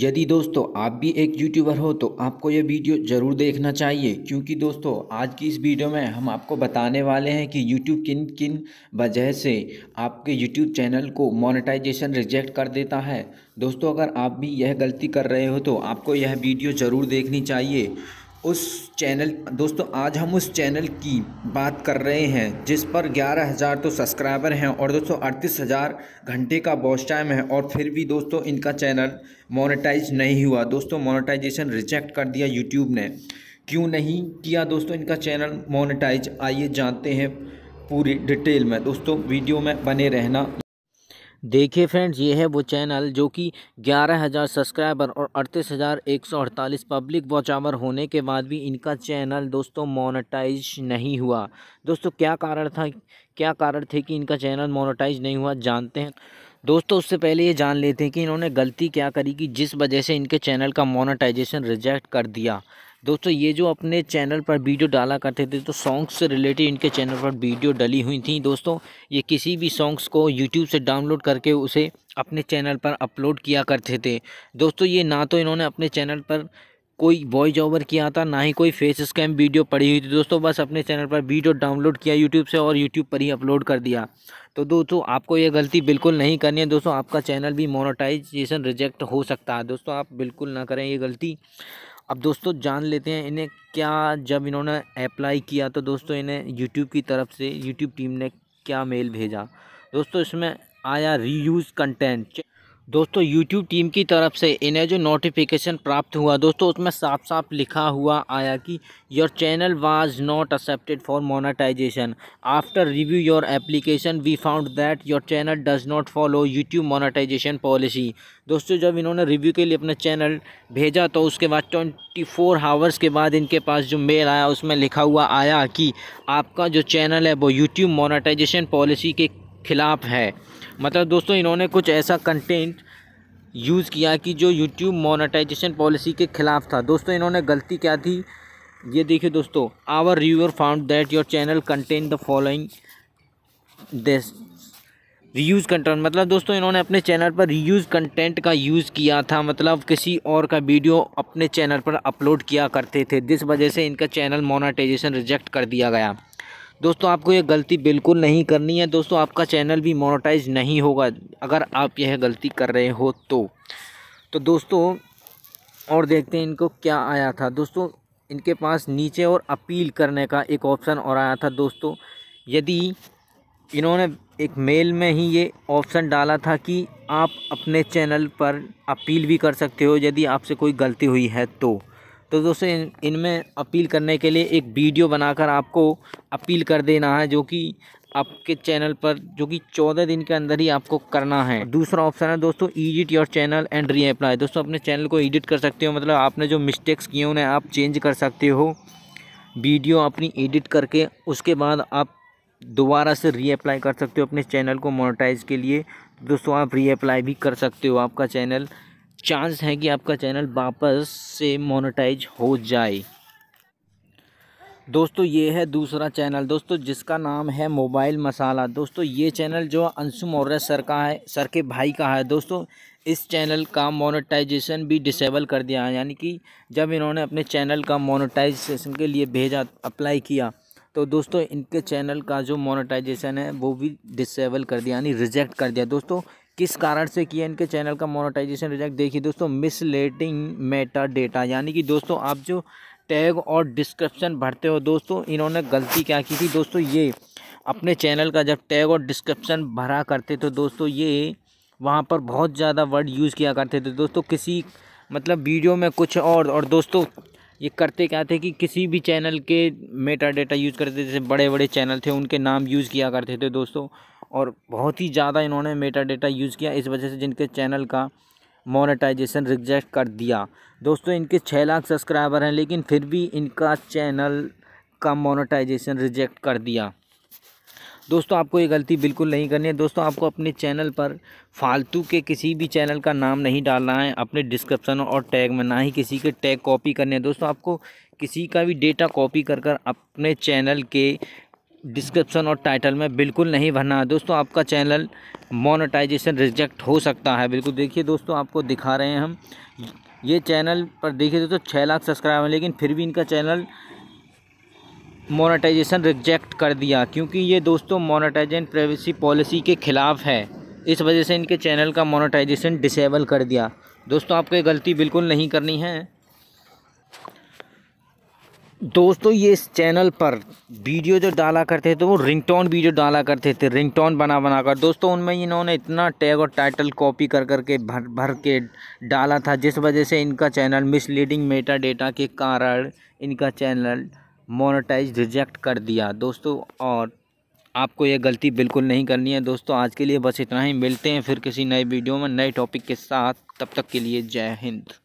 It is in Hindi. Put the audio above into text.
यदि दोस्तों आप भी एक यूट्यूबर हो तो आपको ये वीडियो ज़रूर देखना चाहिए क्योंकि दोस्तों आज की इस वीडियो में हम आपको बताने वाले हैं कि यूट्यूब किन किन वजह से आपके यूट्यूब चैनल को मोनेटाइजेशन रिजेक्ट कर देता है दोस्तों अगर आप भी यह गलती कर रहे हो तो आपको यह वीडियो ज़रूर देखनी चाहिए उस चैनल दोस्तों आज हम उस चैनल की बात कर रहे हैं जिस पर ग्यारह हज़ार तो सब्सक्राइबर हैं और दोस्तों अड़तीस हज़ार घंटे का बॉस टाइम है और फिर भी दोस्तों इनका चैनल मोनेटाइज नहीं हुआ दोस्तों मोनेटाइजेशन रिजेक्ट कर दिया यूट्यूब ने क्यों नहीं किया दोस्तों इनका चैनल मोनेटाइज आइए जानते हैं पूरी डिटेल में दोस्तों वीडियो में बने रहना देखिए फ्रेंड्स ये है वो चैनल जो कि 11,000 सब्सक्राइबर और 38,148 पब्लिक वॉच आवर होने के बाद भी इनका चैनल दोस्तों मोनेटाइज नहीं हुआ दोस्तों क्या कारण था क्या कारण थे कि इनका चैनल मोनेटाइज नहीं हुआ जानते हैं दोस्तों उससे पहले ये जान लेते हैं कि इन्होंने गलती क्या करी कि जिस वजह से इनके चैनल का मोनेटाइजेशन रिजेक्ट कर दिया दोस्तों ये जो अपने चैनल पर वीडियो डाला करते थे तो सॉन्ग्स से रिलेटेड इनके चैनल पर वीडियो डली हुई थी दोस्तों ये किसी भी सॉन्ग्स को यूट्यूब से डाउनलोड करके उसे अपने चैनल पर अपलोड किया करते थे दोस्तों ये ना तो इन्होंने अपने चैनल पर कोई वॉइस ओवर किया था ना ही कोई फेस स्कैम वीडियो पड़ी हुई थी दोस्तों बस अपने चैनल पर वीडियो डाउनलोड किया यूट्यूब से और यूट्यूब पर ही अपलोड कर दिया तो दोस्तों आपको ये गलती बिल्कुल नहीं करनी है दोस्तों आपका चैनल भी मोनोटाइजेशन रिजेक्ट हो सकता है दोस्तों आप बिल्कुल ना करें ये गलती अब दोस्तों जान लेते हैं इन्हें क्या जब इन्होंने अप्लाई किया तो दोस्तों इन्हें यूट्यूब की तरफ से यूट्यूब टीम ने क्या मेल भेजा दोस्तों इसमें आया रीयूज़ कंटेंट दोस्तों YouTube टीम की तरफ से इन्हें जो नोटिफिकेशन प्राप्त हुआ दोस्तों उसमें साफ साफ लिखा हुआ आया कि your channel was not accepted for monetization after review your application we found that your channel does not follow YouTube monetization policy दोस्तों जब इन्होंने रिव्यू के लिए अपना चैनल भेजा तो उसके बाद ट्वेंटी फोर हावर्स के बाद इनके पास जो मेल आया उसमें लिखा हुआ आया कि आपका जो चैनल है वो यूट्यूब मोनाटाइजेशन पॉलिसी के ख़िलाफ़ है मतलब दोस्तों इन्होंने कुछ ऐसा कंटेंट यूज़ किया कि जो यूट्यूब मोनेटाइजेशन पॉलिसी के ख़िलाफ़ था दोस्तों इन्होंने गलती क्या थी ये देखिए दोस्तों our reviewer found that your channel contains the following this reuse content मतलब दोस्तों इन्होंने अपने चैनल पर रीयूज़ कंटेंट का यूज़ किया था मतलब किसी और का वीडियो अपने चैनल पर अपलोड किया करते थे जिस वजह से इनका चैनल मोनाटाइजेशन रिजेक्ट कर दिया गया दोस्तों आपको यह गलती बिल्कुल नहीं करनी है दोस्तों आपका चैनल भी मोनोटाइज नहीं होगा अगर आप यह गलती कर रहे हो तो तो दोस्तों और देखते हैं इनको क्या आया था दोस्तों इनके पास नीचे और अपील करने का एक ऑप्शन और आया था दोस्तों यदि इन्होंने एक मेल में ही ये ऑप्शन डाला था कि आप अपने चैनल पर अपील भी कर सकते हो यदि आपसे कोई गलती हुई है तो तो दोस्तों इन इनमें अपील करने के लिए एक वीडियो बनाकर आपको अपील कर देना है जो कि आपके चैनल पर जो कि चौदह दिन के अंदर ही आपको करना है दूसरा ऑप्शन है दोस्तों edit your channel and reapply दोस्तों अपने चैनल को एडिट कर सकते हो मतलब आपने जो मिस्टेक्स किए उन्हें आप चेंज कर सकते हो वीडियो अपनी एडिट करके उसके बाद आप दोबारा से री अप्लाई कर सकते हो अपने चैनल को मोनेटाइज के लिए दोस्तों आप री अप्लाई भी कर सकते हो आपका चैनल चांस है कि आपका चैनल वापस से मोनेटाइज हो जाए दोस्तों ये है दूसरा चैनल दोस्तों जिसका नाम है मोबाइल मसाला दोस्तों ये चैनल जो अंशु मौर्य सर का है सर के भाई का है दोस्तों इस चैनल का मोनेटाइजेशन भी डिसेबल कर दिया है यानी कि जब इन्होंने अपने चैनल का मोनेटाइजेशन के लिए भेजा अप्लाई किया तो दोस्तों इनके चैनल का जो मोनेटाइजेशन है वो भी डिसेबल कर दिया यानी रिजेक्ट कर दिया दोस्तों किस कारण से किया इनके चैनल का मोनेटाइजेशन रिजेक्ट देखिए दोस्तों मिसलेटिंग मेटा डेटा यानी कि दोस्तों आप जो टैग और डिस्क्रिप्शन भरते हो दोस्तों इन्होंने गलती क्या की थी दोस्तों ये अपने चैनल का जब टैग और डिस्क्रिप्शन भरा करते तो दोस्तों ये वहाँ पर बहुत ज़्यादा वर्ड यूज़ किया करते थे दोस्तों किसी मतलब वीडियो में कुछ और और दोस्तों ये करते क्या थे कि किसी भी चैनल के मेटा डेटा यूज़ करते थे जैसे बड़े बड़े चैनल थे उनके नाम यूज़ किया करते थे दोस्तों और बहुत ही ज़्यादा इन्होंने मेटा डेटा यूज़ किया इस वजह से जिनके चैनल का मोनेटाइजेशन रिजेक्ट कर दिया दोस्तों इनके छः लाख सब्सक्राइबर हैं लेकिन फिर भी इनका चैनल का मोनेटाइजेशन रिजेक्ट कर दिया दोस्तों आपको ये गलती बिल्कुल नहीं करनी है दोस्तों आपको अपने चैनल पर फालतू के किसी भी चैनल का नाम नहीं डालना है अपने डिस्क्रिप्शन और टैग में ना ही किसी के टैग कॉपी करने हैं दोस्तों आपको किसी का भी डेटा कॉपी कर कर अपने चैनल के डिस्क्रिप्शन और टाइटल में बिल्कुल नहीं भरना है दोस्तों आपका चैनल मोनेटाइजेशन रिजेक्ट हो सकता है बिल्कुल देखिए दोस्तों आपको दिखा रहे हैं हम ये चैनल पर देखिए दोस्तों छः लाख सब्सक्राइबर लेकिन फिर भी इनका चैनल मोनेटाइजेशन रिजेक्ट कर दिया क्योंकि ये दोस्तों मोनेटाइजेशन प्राइवेसी पॉलिसी के ख़िलाफ़ है इस वजह से इनके चैनल का मोनेटाइजेशन डिसेबल कर दिया दोस्तों आपको ये गलती बिल्कुल नहीं करनी है दोस्तों ये इस चैनल पर वीडियो जो डाला करते थे तो वो रिंगटोन वीडियो डाला करते थे रिंगटोन बना बना कर दोस्तों उनमें इन्होंने इतना टैग और टाइटल कॉपी कर कर के भर भर के डाला था जिस वजह से इनका चैनल मिसलीडिंग मेटा डेटा के कारण इनका चैनल मोनेटाइज रिजेक्ट कर दिया दोस्तों और आपको ये गलती बिल्कुल नहीं करनी है दोस्तों आज के लिए बस इतना ही मिलते हैं फिर किसी नए वीडियो में नए टॉपिक के साथ तब तक के लिए जय हिंद